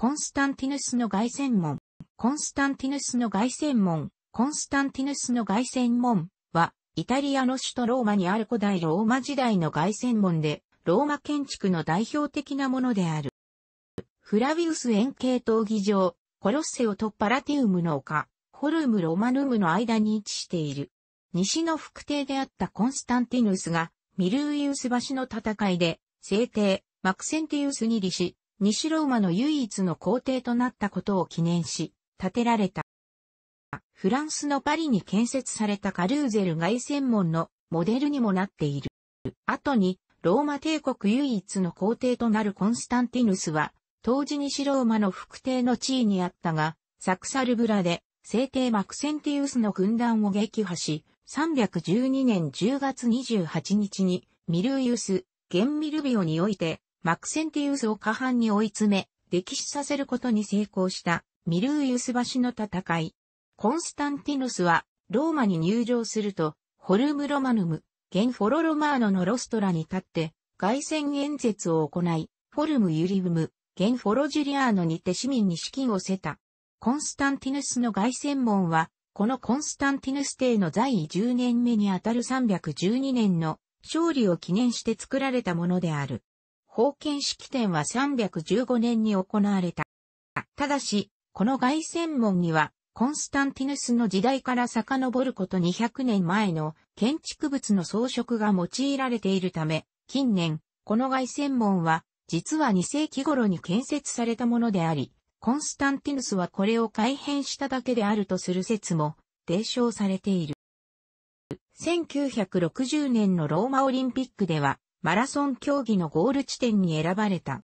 コンスタンティヌスの凱旋門、コンスタンティヌスの凱旋門、コンスタンティヌスの凱旋門は、イタリアの首都ローマにある古代ローマ時代の凱旋門で、ローマ建築の代表的なものである。フラビウス円形闘技場、コロッセオとパラティウムの丘、ホルム・ロマヌムの間に位置している。西の副帝であったコンスタンティヌスが、ミルーイウス橋の戦いで、聖帝、マクセンティウスに利し、西ローマの唯一の皇帝となったことを記念し、建てられた。フランスのパリに建設されたカルーゼル外専門のモデルにもなっている。後に、ローマ帝国唯一の皇帝となるコンスタンティヌスは、当時西ローマの副帝の地位にあったが、サクサルブラで、聖帝マクセンティウスの軍団を撃破し、312年10月28日に、ミルイウス、ゲンミルビオにおいて、マクセンティウスを下半に追い詰め、歴史させることに成功したミルーユウス橋の戦い。コンスタンティヌスはローマに入場すると、ホルムロマヌム、現フォロロマーノのロストラに立って、外戦演説を行い、フォルムユリウム、現フォロジュリアーノにて市民に資金をせた。コンスタンティヌスの外戦門は、このコンスタンティヌス帝の在位10年目にあたる312年の勝利を記念して作られたものである。封建式典は315年に行われた。ただし、この外線門には、コンスタンティヌスの時代から遡ること200年前の建築物の装飾が用いられているため、近年、この外線門は、実は2世紀頃に建設されたものであり、コンスタンティヌスはこれを改変しただけであるとする説も、提唱されている。1960年のローマオリンピックでは、マラソン競技のゴール地点に選ばれた。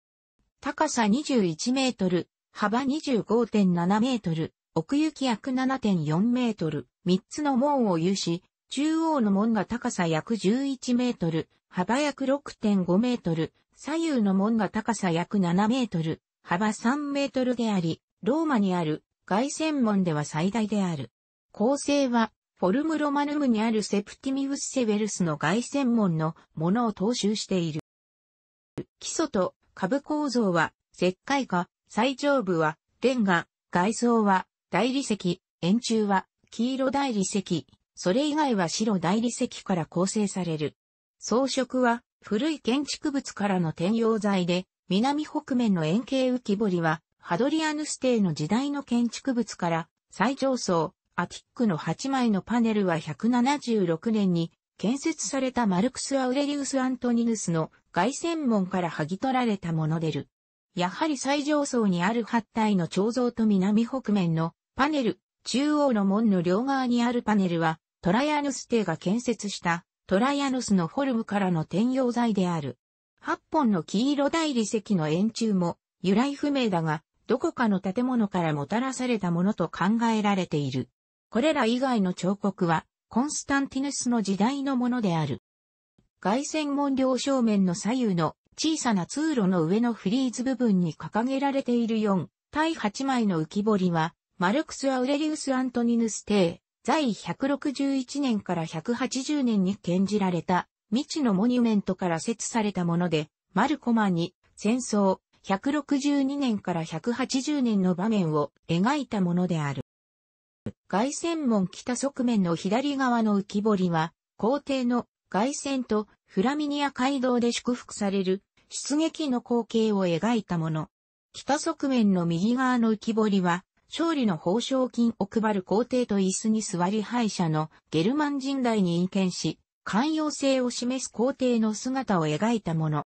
高さ21メートル、幅25.7メートル、奥行き約7.4メートル、3つの門を有し、中央の門が高さ約11メートル、幅約6.5メートル、左右の門が高さ約7メートル、幅3メートルであり、ローマにある外旋門では最大である。構成はフォルムロマヌムにあるセプティミウス・セベルスの外専門のものを踏襲している。基礎と株構造は石灰化、最上部はレンガ、外装は大理石、円柱は黄色大理石、それ以外は白大理石から構成される。装飾は古い建築物からの転用材で、南北面の円形浮き彫りはハドリアヌス帝の時代の建築物から最上層、アティックの8枚のパネルは176年に建設されたマルクス・アウレリウス・アントニヌスの外線門から剥ぎ取られたものでる。やはり最上層にある8体の彫像と南北面のパネル、中央の門の両側にあるパネルは、トライアヌス帝が建設したトライアヌスのフォルムからの転用材である。8本の黄色大理石の円柱も由来不明だが、どこかの建物からもたらされたものと考えられている。これら以外の彫刻は、コンスタンティヌスの時代のものである。外線門両正面の左右の小さな通路の上のフリーズ部分に掲げられている4対8枚の浮き彫りは、マルクス・アウレリウス・アントニヌス帝、在161年から180年に献じられた未知のモニュメントから設されたもので、マルコマに戦争162年から180年の場面を描いたものである。外線門北側面の左側の浮き彫りは、皇帝の外線とフラミニア街道で祝福される出撃の光景を描いたもの。北側面の右側の浮き彫りは、勝利の報奨金を配る皇帝と椅子に座り敗者のゲルマン人代に意見し、寛容性を示す皇帝の姿を描いたもの。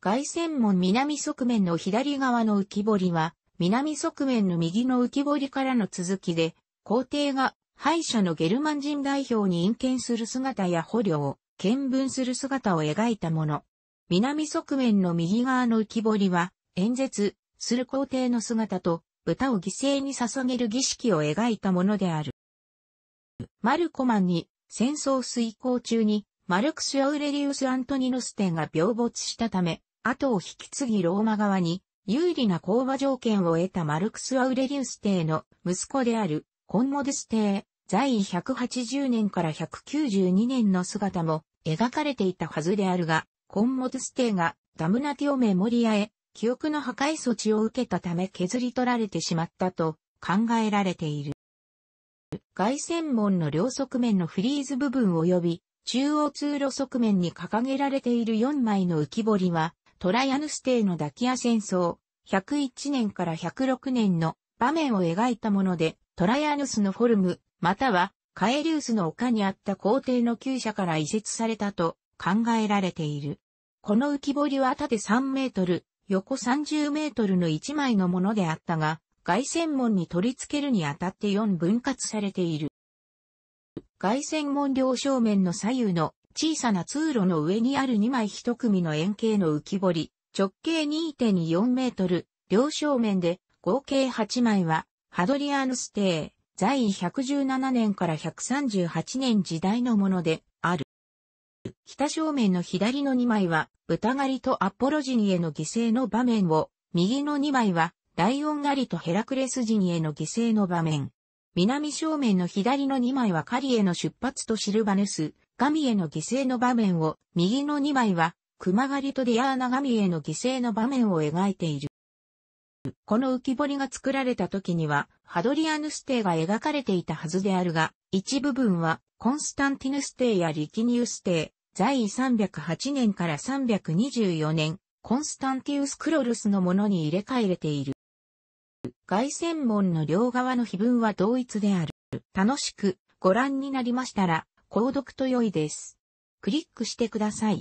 外線門南側面の左側の浮き彫りは、南側面の右の浮き彫りからの続きで、皇帝が敗者のゲルマン人代表に隠見する姿や捕虜を見分する姿を描いたもの。南側面の右側の浮き彫りは、演説する皇帝の姿と、豚を犠牲に捧げる儀式を描いたものである。マルコマンに、戦争遂行中に、マルクス・アウレリウス・アントニノステンが病没したため、後を引き継ぎローマ側に有利な講和条件を得たマルクス・アウレリウス帝の息子であるコンモデス帝、在位180年から192年の姿も描かれていたはずであるが、コンモデス帝がダムナティオメモリアへ記憶の破壊措置を受けたため削り取られてしまったと考えられている。外線門の両側面のフリーズ部分及び中央通路側面に掲げられている4枚の浮き彫りは、トライアヌス帝のダキア戦争、101年から106年の場面を描いたもので、トライアヌスのフォルム、またはカエリウスの丘にあった皇帝の旧舎から移設されたと考えられている。この浮き彫りは縦3メートル、横30メートルの1枚のものであったが、外線門に取り付けるにあたって4分割されている。外線門両正面の左右の小さな通路の上にある2枚一組の円形の浮き彫り、直径2.4メートル、両正面で合計8枚は、ハドリアヌス帝、在位117年から138年時代のものである。北正面の左の2枚は、豚狩りとアポロジニへの犠牲の場面を、右の2枚は、ライオン狩りとヘラクレスジニへの犠牲の場面。南正面の左の2枚は狩りへの出発とシルバネス、神への犠牲の場面を、右の2枚は、熊狩りとディアーナ神への犠牲の場面を描いている。この浮き彫りが作られた時には、ハドリアヌス帝が描かれていたはずであるが、一部分は、コンスタンティヌス帝やリキニウス帝、在位308年から324年、コンスタンティウス・クロルスのものに入れ替えれている。外線門の両側の碑文は同一である。楽しくご覧になりましたら、購読と良いです。クリックしてください。